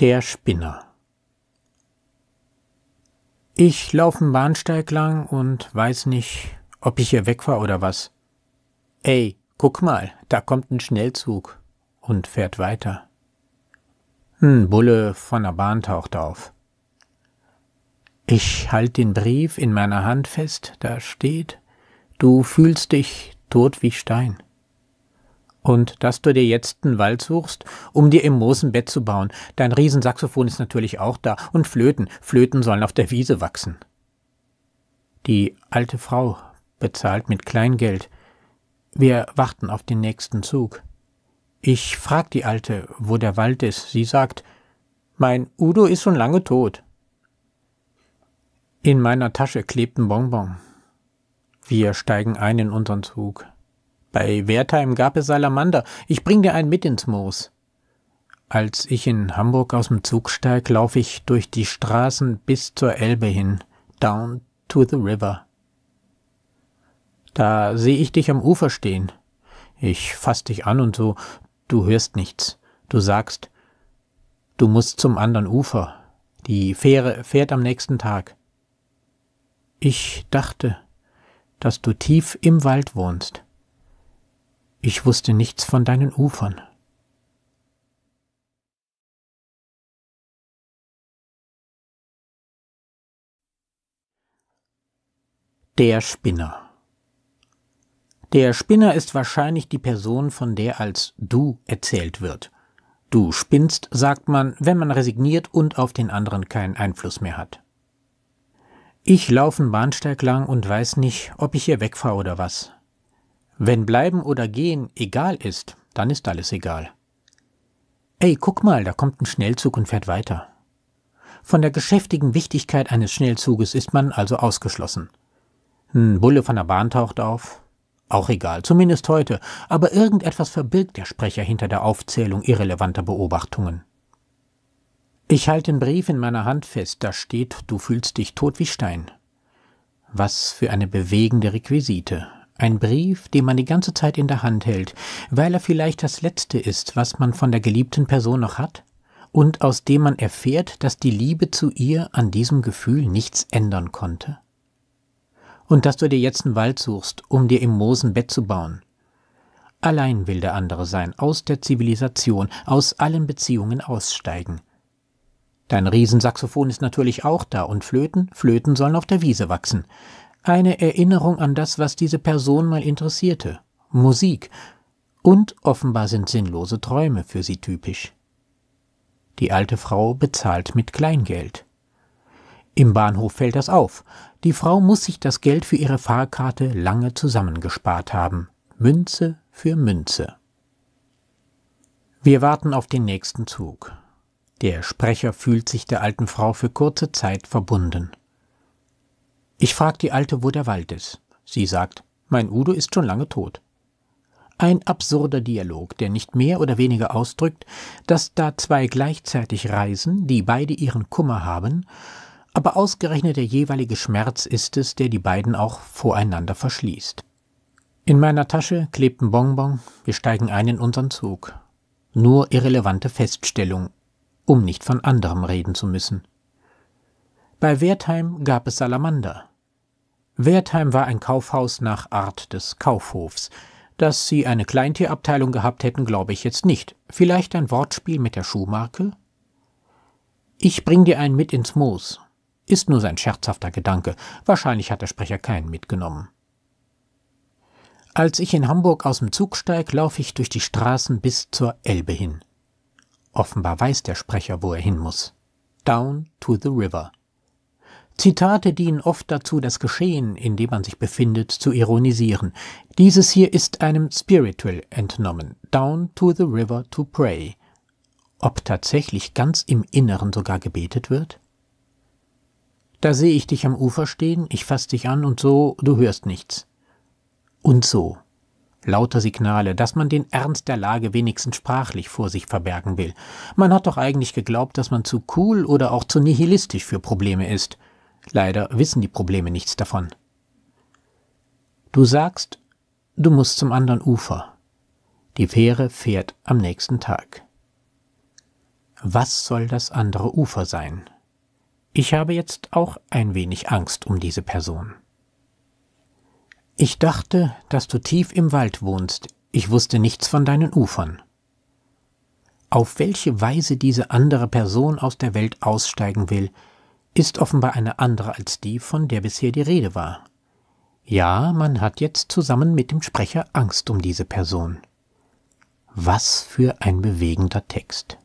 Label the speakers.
Speaker 1: Der Spinner Ich laufe einen Bahnsteig lang und weiß nicht, ob ich hier weg war oder was. Ey, guck mal, da kommt ein Schnellzug und fährt weiter. Ein hm, Bulle von der Bahn taucht auf. Ich halte den Brief in meiner Hand fest, da steht, du fühlst dich tot wie Stein. Und dass du dir jetzt einen Wald suchst, um dir im Moos Bett zu bauen. Dein Riesensaxophon ist natürlich auch da. Und Flöten. Flöten sollen auf der Wiese wachsen. Die alte Frau bezahlt mit Kleingeld. Wir warten auf den nächsten Zug. Ich frag die Alte, wo der Wald ist. Sie sagt, mein Udo ist schon lange tot. In meiner Tasche klebt ein Bonbon. Wir steigen ein in unseren Zug. Bei Wertheim gab es Salamander. Ich bring dir einen mit ins Moos. Als ich in Hamburg aus dem Zug steig, laufe ich durch die Straßen bis zur Elbe hin, down to the river. Da sehe ich dich am Ufer stehen. Ich fass dich an und so, du hörst nichts. Du sagst, du musst zum anderen Ufer. Die Fähre fährt am nächsten Tag. Ich dachte, dass du tief im Wald wohnst. Ich wusste nichts von deinen Ufern. Der Spinner Der Spinner ist wahrscheinlich die Person, von der als du erzählt wird. Du spinnst, sagt man, wenn man resigniert und auf den anderen keinen Einfluss mehr hat. Ich laufe einen Bahnsteig lang und weiß nicht, ob ich hier wegfahre oder was. Wenn bleiben oder gehen egal ist, dann ist alles egal. Ey, guck mal, da kommt ein Schnellzug und fährt weiter. Von der geschäftigen Wichtigkeit eines Schnellzuges ist man also ausgeschlossen. Ein Bulle von der Bahn taucht auf. Auch egal, zumindest heute, aber irgendetwas verbirgt der Sprecher hinter der Aufzählung irrelevanter Beobachtungen. Ich halte den Brief in meiner Hand fest, da steht, du fühlst dich tot wie Stein. Was für eine bewegende Requisite, ein Brief, den man die ganze Zeit in der Hand hält, weil er vielleicht das Letzte ist, was man von der geliebten Person noch hat, und aus dem man erfährt, dass die Liebe zu ihr an diesem Gefühl nichts ändern konnte. Und dass du dir jetzt einen Wald suchst, um dir im Moosen Bett zu bauen. Allein will der andere sein, aus der Zivilisation, aus allen Beziehungen aussteigen. Dein Riesensaxophon ist natürlich auch da und Flöten, Flöten sollen auf der Wiese wachsen eine Erinnerung an das, was diese Person mal interessierte, Musik, und offenbar sind sinnlose Träume für sie typisch. Die alte Frau bezahlt mit Kleingeld. Im Bahnhof fällt das auf. Die Frau muss sich das Geld für ihre Fahrkarte lange zusammengespart haben. Münze für Münze. Wir warten auf den nächsten Zug. Der Sprecher fühlt sich der alten Frau für kurze Zeit verbunden. Ich frag die Alte, wo der Wald ist. Sie sagt, mein Udo ist schon lange tot. Ein absurder Dialog, der nicht mehr oder weniger ausdrückt, dass da zwei gleichzeitig reisen, die beide ihren Kummer haben, aber ausgerechnet der jeweilige Schmerz ist es, der die beiden auch voreinander verschließt. In meiner Tasche klebt ein Bonbon, wir steigen ein in unseren Zug. Nur irrelevante Feststellung, um nicht von anderem reden zu müssen. Bei Wertheim gab es Salamander, Wertheim war ein Kaufhaus nach Art des Kaufhofs. Dass sie eine Kleintierabteilung gehabt hätten, glaube ich jetzt nicht. Vielleicht ein Wortspiel mit der Schuhmarke? Ich bring dir einen mit ins Moos. Ist nur sein scherzhafter Gedanke. Wahrscheinlich hat der Sprecher keinen mitgenommen. Als ich in Hamburg aus dem Zug steig, laufe ich durch die Straßen bis zur Elbe hin. Offenbar weiß der Sprecher, wo er hin muss. Down to the river. Zitate dienen oft dazu, das Geschehen, in dem man sich befindet, zu ironisieren. Dieses hier ist einem Spiritual entnommen. Down to the river to pray. Ob tatsächlich ganz im Inneren sogar gebetet wird? Da sehe ich dich am Ufer stehen, ich fasse dich an und so, du hörst nichts. Und so. Lauter Signale, dass man den Ernst der Lage wenigstens sprachlich vor sich verbergen will. Man hat doch eigentlich geglaubt, dass man zu cool oder auch zu nihilistisch für Probleme ist – Leider wissen die Probleme nichts davon. Du sagst, du musst zum anderen Ufer. Die Fähre fährt am nächsten Tag. Was soll das andere Ufer sein? Ich habe jetzt auch ein wenig Angst um diese Person. Ich dachte, dass du tief im Wald wohnst, ich wusste nichts von deinen Ufern. Auf welche Weise diese andere Person aus der Welt aussteigen will, ist offenbar eine andere als die, von der bisher die Rede war. Ja, man hat jetzt zusammen mit dem Sprecher Angst um diese Person. Was für ein bewegender Text.